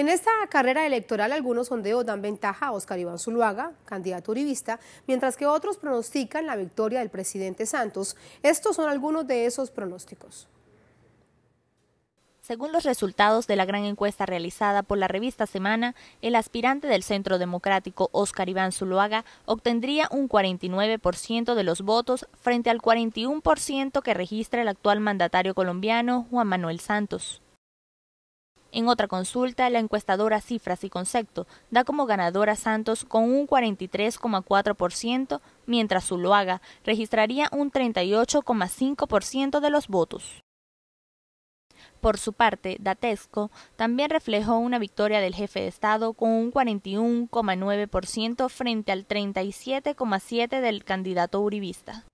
en esta carrera electoral algunos sondeos dan ventaja a Oscar Iván Zuluaga, candidato uribista, mientras que otros pronostican la victoria del presidente Santos. Estos son algunos de esos pronósticos. Según los resultados de la gran encuesta realizada por la revista Semana, el aspirante del Centro Democrático Óscar Iván Zuluaga obtendría un 49% de los votos frente al 41% que registra el actual mandatario colombiano Juan Manuel Santos. En otra consulta, la encuestadora Cifras y Concepto da como ganadora a Santos con un 43,4%, mientras Zuluaga registraría un 38,5% de los votos. Por su parte, Datesco también reflejó una victoria del jefe de Estado con un 41,9% frente al 37,7% del candidato uribista.